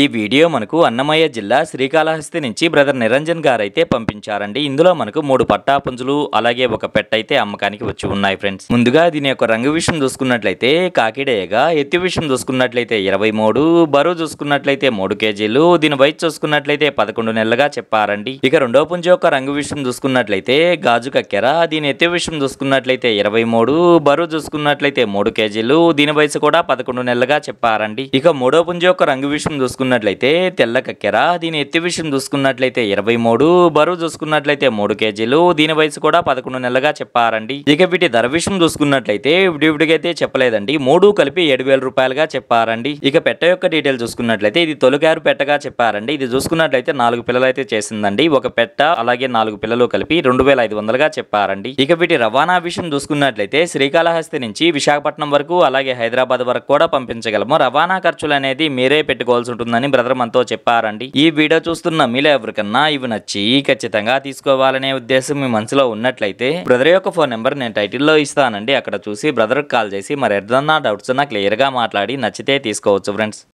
ఈ వీడియో మనకు అన్నమయ్య జిల్లా శ్రీకాళహస్తి నుంచి బ్రదర్ నిరంజన్ గారైతే పంపించారండి ఇందులో మనకు మూడు పట్టాపుంజులు అలాగే ఒక పెట్ట అయితే అమ్మకానికి వచ్చి ఉన్నాయి ఫ్రెండ్స్ ముందుగా దీని యొక్క రంగు విషయం చూసుకున్నట్లయితే కాకిడేయగా ఎత్తు విషయం చూసుకున్నట్లయితే ఇరవై మూడు బరువు చూసుకున్నట్లయితే మూడు కేజీలు దీని వయసు చూసుకున్నట్లయితే పదకొండు నెలలుగా చెప్పారండి ఇక రెండో పుంజు యొక్క రంగు విషయం చూసుకున్నట్లయితే గాజు కక్కెర దీని ఎత్తు విషయం చూసుకున్నట్లయితే ఇరవై మూడు బరువు చూసుకున్నట్లయితే మూడు కేజీలు దీని వయసు కూడా పదకొండు నెలలుగా చెప్పారండి ఇక మూడో పుంజు యొక్క రంగు విషయం చూసుకున్నట్లయితే చూసుకున్నట్లయితే తెల్ల కక్కెర దీని ఎత్తి విషయం చూసుకున్నట్లయితే ఇరవై మూడు బరువు చూసుకున్నట్లయితే మూడు కేజీలు దీని వయసు కూడా పదకొండు నెలలుగా చెప్పారండి ఇక వీటి ధర విషయం చూసుకున్నట్లయితే విడివిడిగైతే చెప్పలేదండి మూడు కలిపి ఏడు వేల రూపాయలుగా చెప్పారండి ఇక పెట్ట యొక్క డీటెయిల్ చూసుకున్నట్లయితే ఇది తొలిగారు పెట్టగా చెప్పారండి ఇది చూసుకున్నట్లయితే నాలుగు పిల్లలు అయితే చేసిందండి ఒక పెట్ట అలాగే నాలుగు పిల్లలు కలిపి రెండు వేల ఐదు వందలుగా చెప్పారండి ఇక వీటి రవాణా విషయం చూసుకున్నట్లయితే శ్రీకాళహస్తి నుంచి విశాఖపట్నం వరకు అలాగే హైదరాబాద్ వరకు కూడా పంపించగలము రవాణా ఖర్చులు అనేది మీరే పెట్టుకోవాల్సి ఉంటుంది ఉంటుందని బ్రదర్ మనతో చెప్పారండి ఈ వీడియో చూస్తున్న మీలో ఎవరికన్నా ఇవి నచ్చి ఖచ్చితంగా తీసుకోవాలనే ఉద్దేశం మీ మనసులో ఉన్నట్లయితే బ్రదర్ యొక్క ఫోన్ నెంబర్ నేను టైటిల్లో ఇస్తానండి అక్కడ చూసి బ్రదర్ కాల్ చేసి మరి ఎర్దన్నా డౌట్స్ ఉన్నా క్లియర్గా మాట్లాడి నచ్చితే తీసుకోవచ్చు ఫ్రెండ్స్